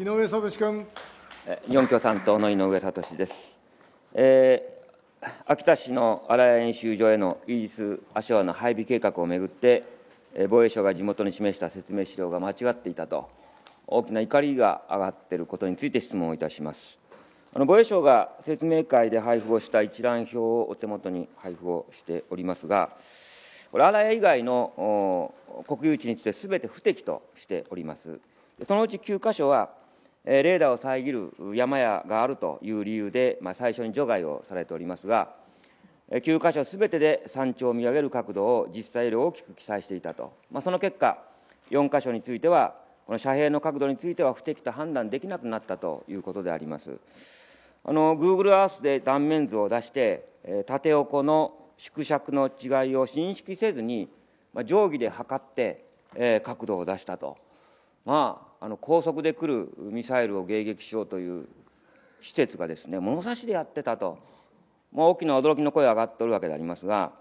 井上聡君。日本共産党の井上聡です。えー、秋田市の荒谷演習場へのイージス・アショアの配備計画をめぐって、防衛省が地元に示した説明資料が間違っていたと、大きな怒りが上がっていることについて質問をいたします。あの防衛省が説明会で配布をした一覧表をお手元に配布をしておりますが、これ、荒谷以外の国有地についてすべて不適としております。そのうち9箇所は、レーダーを遮る山やがあるという理由で、まあ、最初に除外をされておりますが、9箇所すべてで山頂を見上げる角度を実際より大きく記載していたと、まあ、その結果、4箇所については、この遮蔽の角度については不適と判断できなくなったということであります。あの Google Earth で断面図を出して、縦横の縮尺の違いを認識せずに、まあ、定規で測って、えー、角度を出したと、まあ、あの高速で来るミサイルを迎撃しようという施設がですね物差しでやってたと、もう大きな驚きの声が上がっておるわけでありますが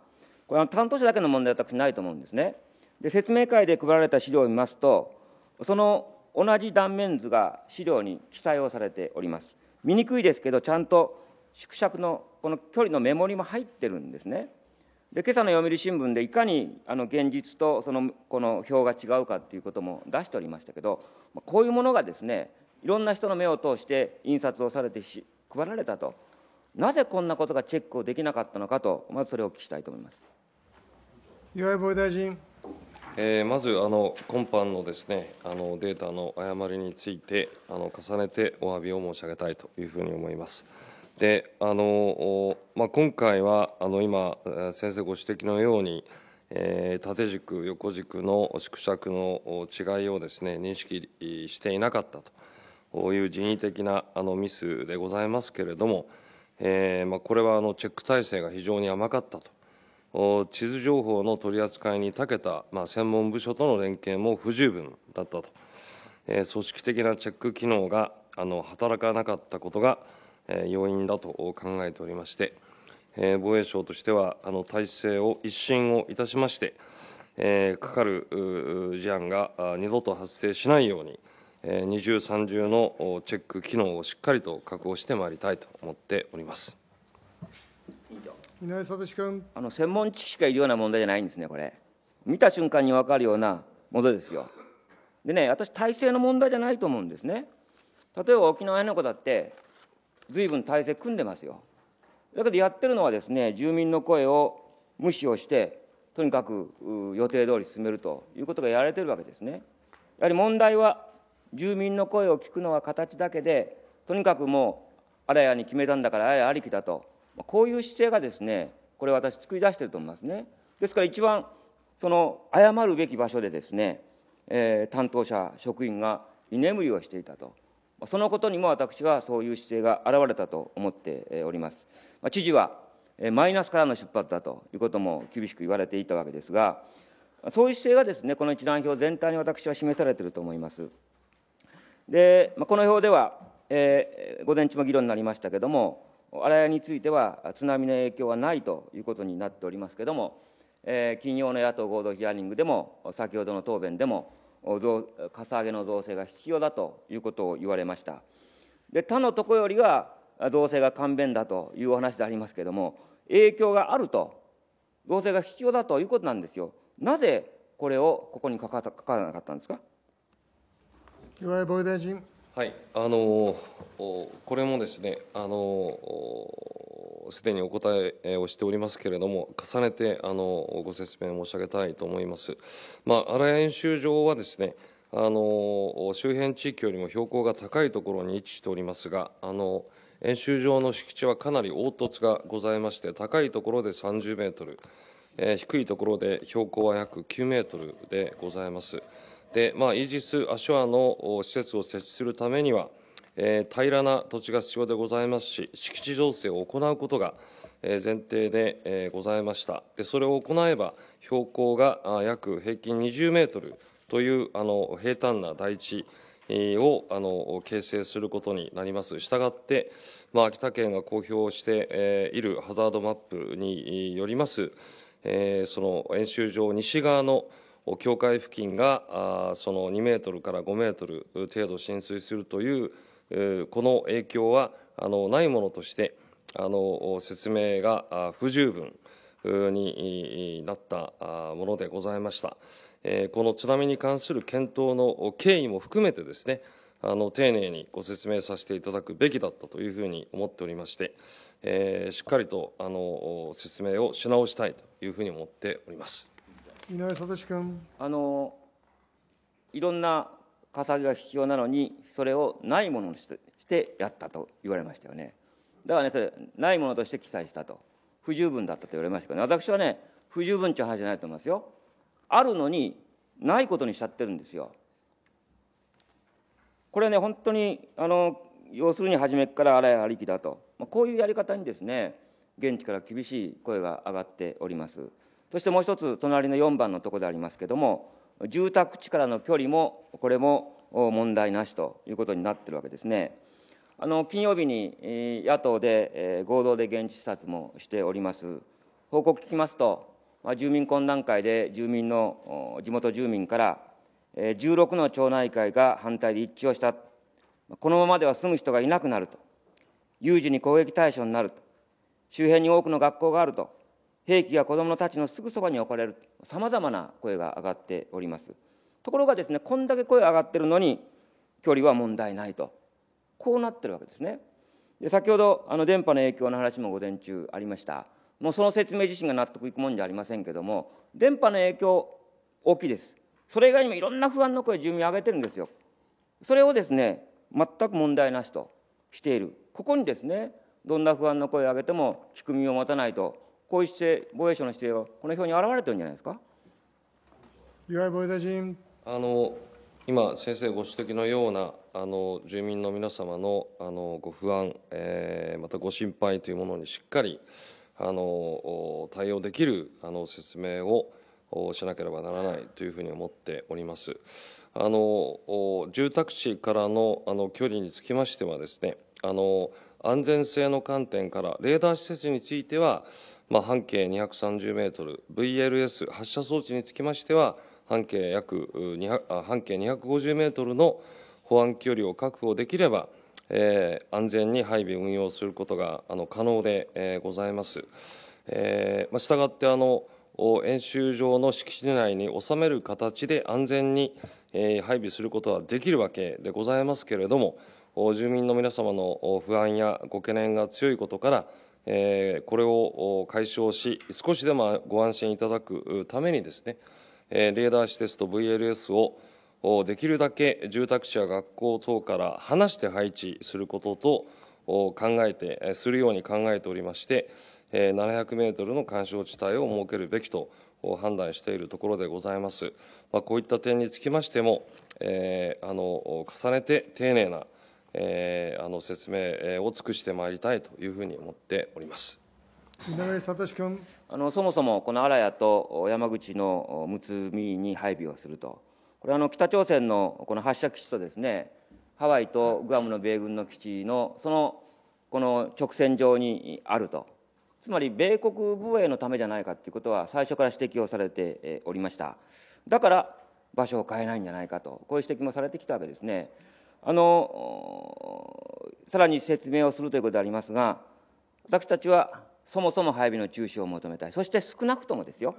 これは担当者だけの問題は私ないと思うんですね。で説明会で配られた資料を見ますとその同じ断面図が資料に記載をされております。見にくいですけどちゃんと縮尺のこの距離のメモリも入ってるんですね。で今朝の読売新聞でいかにあの現実とそのこの表が違うかということも出しておりましたけどこういうものがですねいろんな人の目を通して印刷をされてし配られたとなぜこんなことがチェックをできなかったのかとまずそれをお聞きしたいと思います。岩井防衛大臣えー、まずあの今般のですねあのデータの誤りについてあの重ねてお詫びを申し上げたいというふうに思います。であの、まあ、今回はあの今先生ご指摘のように、えー、縦軸横軸の縮尺の違いをですね認識していなかったという人為的なあのミスでございますけれども、えーまあ、これはあのチェック体制が非常に甘かったと地図情報の取り扱いに長けた、まあ、専門部署との連携も不十分だったと、えー、組織的なチェック機能があの働かなかったことが要因だと考えておりまして、防衛省としては、あの体制を一新をいたしまして、かかる事案が二度と発生しないように、二重、三重のチェック機能をしっかりと確保してまいりたいと思っております。井上聡君あの専門知識がいるような問題じゃないんですね、これ。見た瞬間に分かるようなものですよ。でね、私、体制の問題じゃないと思うんですね。例えば沖縄の子だって、ぶん体制組んでますよ。だけどやってるのはですね、住民の声を無視をして、とにかく予定通り進めるということがやられてるわけですね。やはり問題は、住民の声を聞くのは形だけで、とにかくもう、あらやに決めたんだから、あらやありきだと、こういう姿勢がですね、これ私作り出してると思いますね。ですから一番、その謝るべき場所でですね、えー、担当者、職員が居眠りをしていたと。そのことにも私はそういう姿勢が現れたと思っております。知事はマイナスからの出発だということも厳しく言われていたわけですが、そういう姿勢がですね、この一覧表全体に私は示されていると思います。で、この表では、えー、午前中も議論になりましたけれども、荒谷については津波の影響はないということになっておりますけれども、えー、金曜の野党合同ヒアリングでも、先ほどの答弁でも、かさ上げの造成が必要だということを言われましたで他のとこよりは造成が簡便だというお話でありますけれども影響があると造成が必要だということなんですよなぜこれをここに書からなかったんですか岩井防衛大臣はいあのこれもですねあのすでにお答えをしておりますけれども、重ねてあのご説明申し上げたいと思います。まあ、荒谷演習場はですね、あの周辺地域よりも標高が高いところに位置しておりますが、あの演習場の敷地はかなり凹凸がございまして、高いところで30メートル、えー、低いところで標高は約9メートルでございます。で、まあ、イージス・アショアの施設を設置するためには、えー、平らな土地が必要でございますし、敷地造成を行うことが、前提で、えー、ございました。で、それを行えば、標高が約平均20メートルというあの平坦な台地をあの形成することになります。したがって、まあ、秋田県が公表しているハザードマップによります、えー、その演習場西側の境界付近があその2メートルから5メートル程度浸水するというこの影響はあのないものとしてあの説明が不十分になったものでございました。この津波に関する検討の経緯も含めてですね、あの丁寧にご説明させていただくべきだったというふうに思っておりまして、えー、しっかりとあの説明をし直したいというふうに思っております井上聡君あのいろんな笠りが必要なのにそれをないものとしてやったと言われましたよねだからねそれないものとして記載したと不十分だったと言われましたけど、ね、私はね不十分っちゅう話じゃないと思いますよあるのにないことにしちゃってるんですよこれね本当にあの要するに初めからあらありきだと、まあ、こういうやり方にですね現地から厳しい声が上がっておりますそしてもう一つ隣の4番のとこでありますけども住宅地からの距離もこれも問題なしということになっているわけですね。あの金曜日に野党で合同で現地視察もしております。報告聞きますと、住民懇談会で住民の地元住民から16の町内会が反対で一致をした、このままでは住む人がいなくなると、有事に攻撃対象になると、周辺に多くの学校があると、兵器が子どもたちのすぐそばに置かれるさまざまな声が上がっておりますところがですねこんだけ声上がってるのに距離は問題ないとこうなってるわけですねで先ほどあの電波の影響の話も午前中ありましたもうその説明自身が納得いくもんじゃありませんけども電波の影響大きいですそれ以外にもいろんな不安の声住民上げてるんですよそれをですね全く問題なしとしているここにですねどんな不安の声を上げても聞く耳を持たないとこうして防衛省の姿勢がこの表に表れてるんじゃないですか。岩井防衛大臣。あの今、先生ご指摘のようなあの住民の皆様のあのご不安、えー、またご心配というものにしっかりあの対応できるあの説明をしなければならないというふうに思っております。あの住宅地からのあの距離につきましてはですねあの安全性の観点からレーダー施設については、まあ、半径230メートル VLS 発射装置につきましては半径約200半径250メートルの保安距離を確保できれば、えー、安全に配備運用することがあの可能で、えー、ございます。えー、まあ、したがってあの演習場の敷地内に収める形で安全に配備することはできるわけでございますけれども、住民の皆様の不安やご懸念が強いことから、えこれを解消し、少しでもご安心いただくためにですね、レーダー施設と VLS をできるだけ住宅地や学校等から離して配置することと考えて、するように考えておりまして、700メートルの干渉地帯を設けるべきと判断しているところでございます。まあ、こういった点につきましても、えー、あの重ねて丁寧なえー、あの説明を尽くしてまいりたいというふうに思っております。井上聡君あのそもそもこの荒谷と山口のむつみに配備をすると、これはあの北朝鮮のこの発射基地とですね、ハワイとグアムの米軍の基地のそのこの直線上にあると、つまり米国防衛のためじゃないかということは、最初から指摘をされておりました。だから場所を変えないんじゃないかと、こういう指摘もされてきたわけですね。あのさらに説明をするということでありますが私たちはそもそも配備の中止を求めたいそして少なくともですよ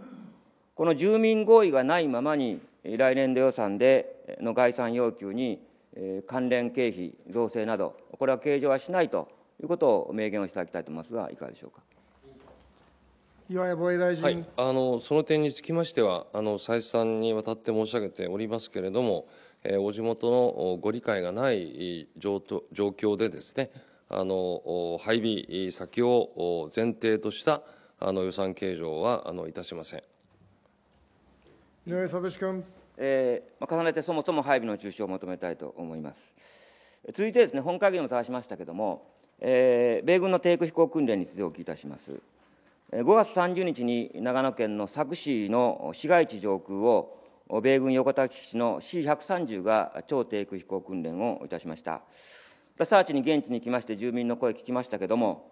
この住民合意がないままに来年度予算での概算要求に関連経費増税などこれは計上はしないということを明言をしていただきたいと思いますがいかがでしょうか。岩屋防衛大臣、はい、あのその点につきましてはあの再三にわたって申し上げておりますけれどもお地元のご理解がない状況でですねあの配備先を前提としたあの予算計上はあのいたしません井上聡君、えー、重ねてそもそも配備の中止を求めたいと思います。続いてですね、本会議でもたしましたけれども、えー、米軍の低空飛行訓練についてお聞きいたします。5月30日に長野県の佐久市の市街地上空を米軍横田基地の C130 が超低空飛行訓練をいたしました。私、サーチに現地に来まして住民の声聞きましたけれども、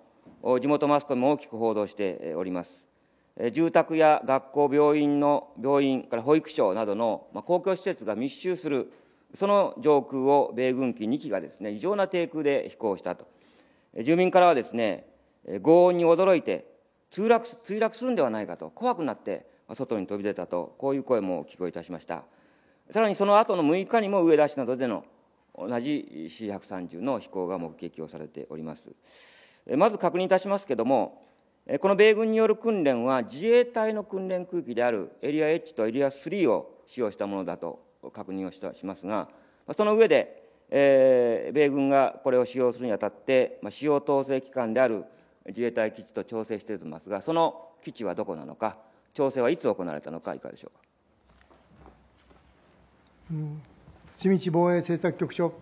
地元マスコミも大きく報道しております。住宅や学校、病院の、病院から保育所などの公共施設が密集する、その上空を米軍機2機がですね、異常な低空で飛行したと。住民からはですね、轟音に驚いて、墜落、墜落するんではないかと、怖くなって、外に飛び出たとこういう声も聞こえいたしましたさらにその後の6日にも上田市などでの同じ C130 の飛行が目撃をされておりますまず確認いたしますけれどもこの米軍による訓練は自衛隊の訓練空域であるエリア H とエリア3を使用したものだと確認をしますがその上で、えー、米軍がこれを使用するにあたって、まあ、使用統制機関である自衛隊基地と調整していますがその基地はどこなのか調整はいつ行われたのか、いかがでしょうか。土道防衛政策局長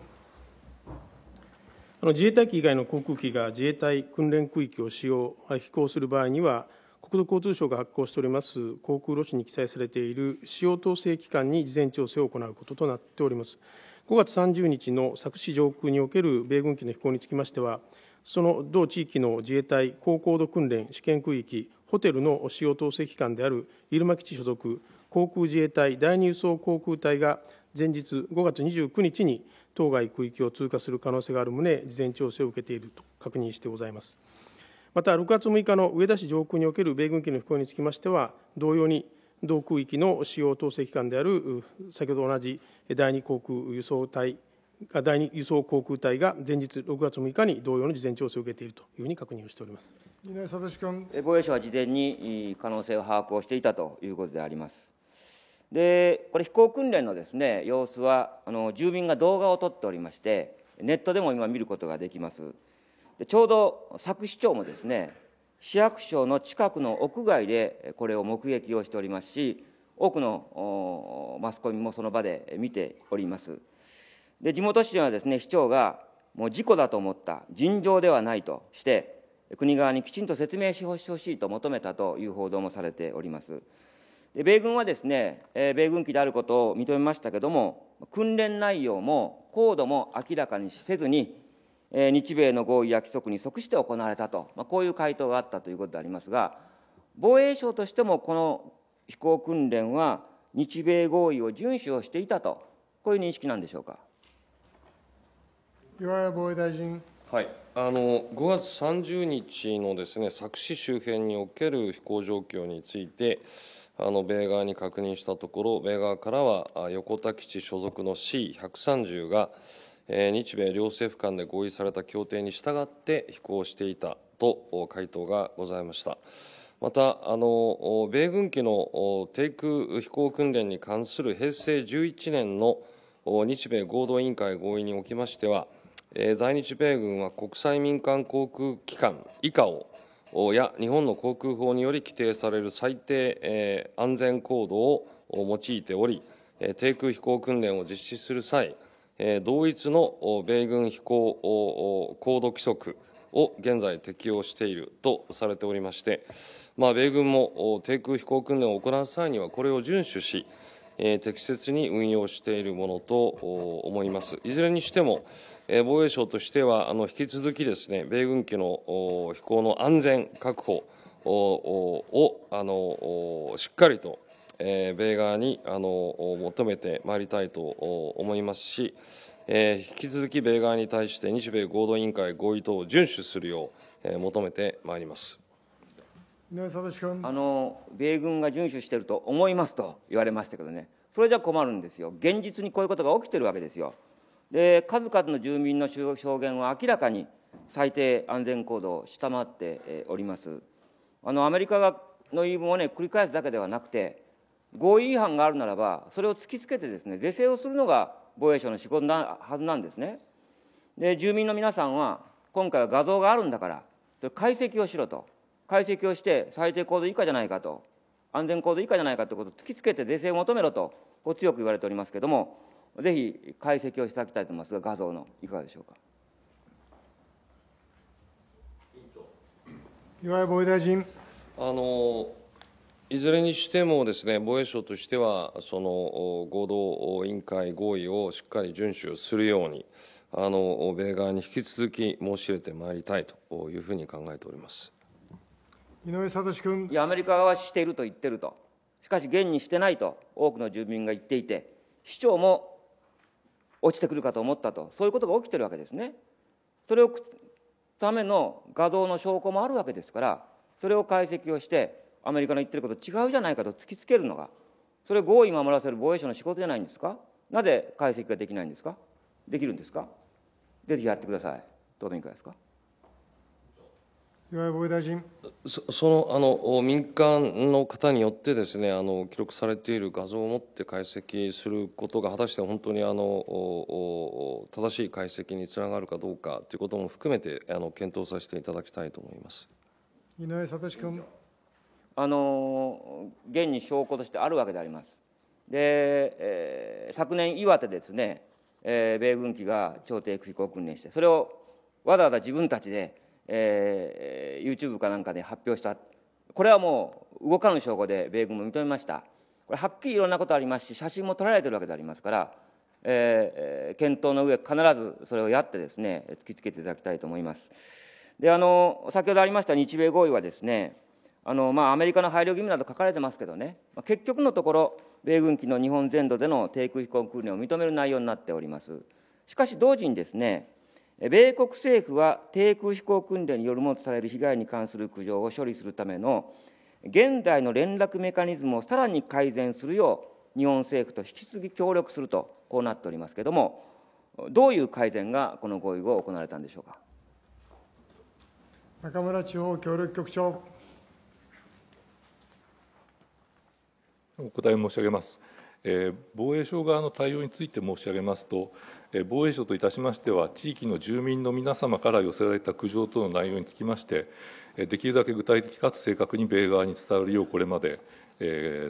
あの自衛隊機以外の航空機が自衛隊訓練区域を使用、飛行する場合には、国土交通省が発行しております航空路紙に記載されている使用統制機関に事前調整を行うこととなっております。5月30日の佐久市上空における米軍機の飛行につきましては、その同地域の自衛隊高高度訓練試験区域ホテルの使用統制機関である入間基地所属航空自衛隊第2輸送航空隊が前日5月29日に当該区域を通過する可能性がある旨、事前調整を受けていると確認してございます。また、6月6日の上田市上空における米軍機の飛行につきましては、同様に同空域の使用統制機関である、先ほど同じ第2航空輸送隊第2輸送航空隊が前日6月6日に同様の事前調整を受けているというふうに確認をしております防衛省は事前に可能性を把握をしていたということであります。でこれ飛行訓練のですね様子はあの住民が動画を撮っておりましてネットでも今見ることができますでちょうど佐久市長もですね市役所の近くの屋外でこれを目撃をしておりますし多くのマスコミもその場で見ております。で地元市ではですね市長がもう事故だと思った尋常ではないとして国側にきちんと説明してほしいと求めたという報道もされておりますで米軍はですね、え米軍機であることを認めましたけれども訓練内容も高度も明らかにせずに、え日米の合意や規則に即して行われたと、まあ、こういう回答があったということでありますが防衛省としてもこの飛行訓練は日米合意を遵守をしていたとこういう認識なんでしょうか。岩屋防衛大臣。はい、あの5月30日のです、ね、佐久市周辺における飛行状況について、あの米側に確認したところ、米側からは横田基地所属の C130 が、えー、日米両政府間で合意された協定に従って飛行していたと回答がございました。またあの、米軍機の低空飛行訓練に関する平成11年の日米合同委員会合意におきましては、えー、在日米軍は国際民間航空機関以下をや日本の航空法により規定される最低、えー、安全行動を用いており、えー、低空飛行訓練を実施する際、えー、同一の米軍飛行高度規則を現在適用しているとされておりまして、まあ、米軍も低空飛行訓練を行う際にはこれを遵守し、え適切に運用しているものと思います。いずれにしても、え防衛省としては、あの引き続きですね、米軍機の飛行の安全確保をあのしっかりと、え米側にあの求めてまいりたいと思いますし、え引き続き米側に対して日米合同委員会合意等を遵守するよう、え求めてまいります。あの米軍が遵守していると思いますと言われましたけどね、それじゃ困るんですよ、現実にこういうことが起きてるわけですよ。で、数々の住民の証言は明らかに最低安全行動を下回っております。あのアメリカの言い分をね、繰り返すだけではなくて、合意違反があるならば、それを突きつけてですね、是正をするのが防衛省の仕事なはずなんですね。で、住民の皆さんは、今回は画像があるんだから、それ解析をしろと。解析をして最低高度以下じゃないかと安全高度以下じゃないかということを突きつけて是正を求めろとこう強く言われておりますけれどもぜひ解析をしていただきたいと思いますが画像のいかがでしょうか岩井防衛大臣あのいずれにしてもですね防衛省としてはその合同委員会合意をしっかり遵守するようにあの米側に引き続き申し入れてまいりたいというふうに考えております。井上聡君。いや、アメリカ側はしていると言ってると、しかし現にしてないと、多くの住民が言っていて、市長も落ちてくるかと思ったと、そういうことが起きてるわけですね。それをための画像の証拠もあるわけですから、それを解析をして、アメリカの言ってること違うじゃないかと突きつけるのが、それ、合意守らせる防衛省の仕事じゃないんですか、なぜ解析ができないんですか、できるんですか、ぜひやってください、答弁いかがですか。岩井防衛大臣そそのあの民間の方によってですねあの記録されている画像を持って解析することが果たして本当にあの正しい解析につながるかどうかということも含めてあの検討させていただきたいと思います井上聡君あの現に証拠としてあるわけでありますで、えー、昨年岩手ですね、えー、米軍機が調停空港訓練してそれをわざわざ自分たちでえー、YouTube かなんかで発表したこれはもう動かぬ証拠で米軍も認めましたこれはっきりいろんなことありますし写真も撮られてるわけでありますから、えー、検討の上必ずそれをやってですね突きつけていただきたいと思いますであの先ほどありました日米合意はですねあの、まあ、アメリカの配慮義務など書かれてますけどね、まあ、結局のところ米軍機の日本全土での低空飛行訓練を認める内容になっておりますしかし同時にですね米国政府は低空飛行訓練によるものとされる被害に関する苦情を処理するための現在の連絡メカニズムをさらに改善するよう日本政府と引き続き協力するとこうなっておりますけれどもどういう改善がこの合意後行われたんでしょうか中村地方協力局長お答え申し上げます。え防衛省側の対応について申し上げますと、え防衛省といたしましては、地域の住民の皆様から寄せられた苦情等の内容につきまして、できるだけ具体的かつ正確に米側に伝わるよう、これまで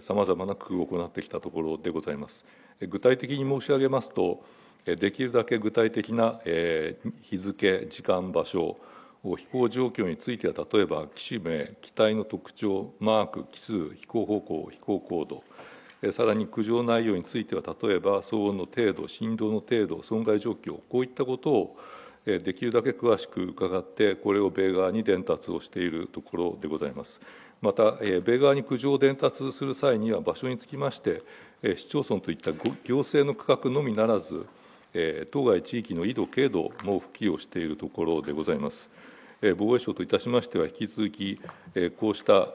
さまざまな工夫を行ってきたところでございます。具体的に申し上げますと、できるだけ具体的な日付、時間、場所、飛行状況については、例えば機種名、機体の特徴、マーク、機数、飛行方向、飛行高度、さらに苦情内容については例えば騒音の程度振動の程度損害状況こういったことをできるだけ詳しく伺ってこれを米側に伝達をしているところでございますまた米側に苦情を伝達する際には場所につきまして市町村といった行政の区画のみならず当該地域の緯度、経度も付寄をしているところでございます。防衛省といたしましては、引き続き、こうした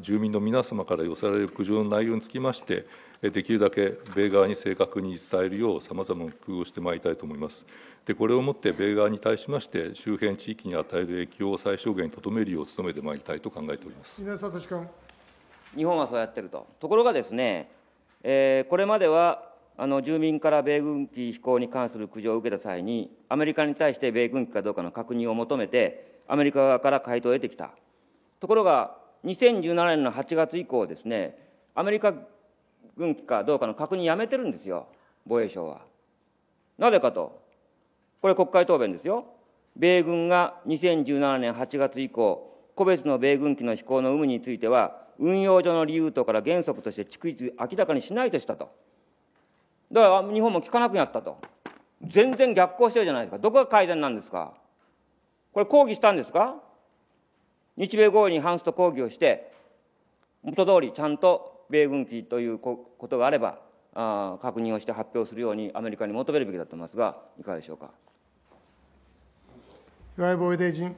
住民の皆様から寄せられる苦情の内容につきまして、できるだけ米側に正確に伝えるよう、さまざまな工夫をしてまいりたいと思います。でこれをもって、米側に対しまして、周辺地域に与える影響を最小限にとどめるよう努めてまいりたいと考えております稲聡君。日本はそうやってると。ところがですね、えー、これまではあの住民から米軍機飛行に関する苦情を受けた際に、アメリカに対して米軍機かどうかの確認を求めて、アメリカ側から回答を得てきた。ところが、2017年の8月以降ですね、アメリカ軍機かどうかの確認やめてるんですよ、防衛省は。なぜかと、これ国会答弁ですよ。米軍が2017年8月以降、個別の米軍機の飛行の有無については、運用上の理由等から原則として逐一明らかにしないとしたと。だから日本も聞かなくなったと。全然逆行してるじゃないですか。どこが改善なんですか。これ抗議したんですか日米合意に反すと抗議をして、元通りちゃんと米軍機ということがあれば、あ確認をして発表するようにアメリカに求めるべきだと思いますが、いかがでしょうか。岩井防衛大臣。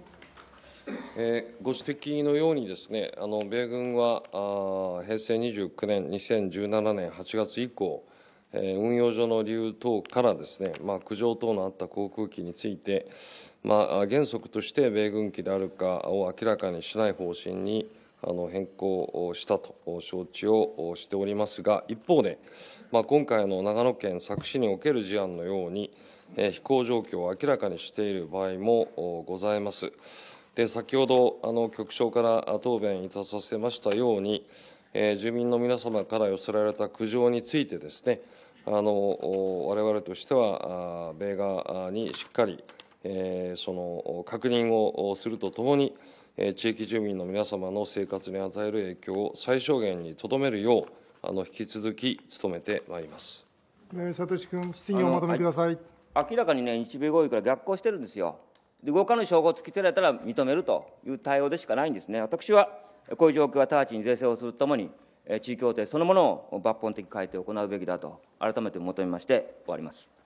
えー、ご指摘のようにですね、あの米軍はあ平成29年、2017年8月以降、運用上の理由等からですね、まあ、苦情等のあった航空機について、まあ、原則として米軍機であるかを明らかにしない方針にあの変更したと承知をしておりますが、一方で、まあ、今回の長野県佐久市における事案のように、え飛行状況を明らかにしている場合もございます。で先ほどあの局長から答弁いたさせましたように、え住民の皆様から寄せられた苦情についてですね、あの我々としては米側にしっかり、えその確認をするとともに、え地域住民の皆様の生活に与える影響を最小限にとどめるようあの引き続き努めてまいります。聡君、質疑をまとめください。明らかにね、日米合意から逆行してるんですよ。で、動かぬ証拠を突きつけられたら認めるという対応でしかないんですね。私はこういう状況は直ちに是正をするとともに、地位協定そのものを抜本的改定を行うべきだと改めて求めまして終わります。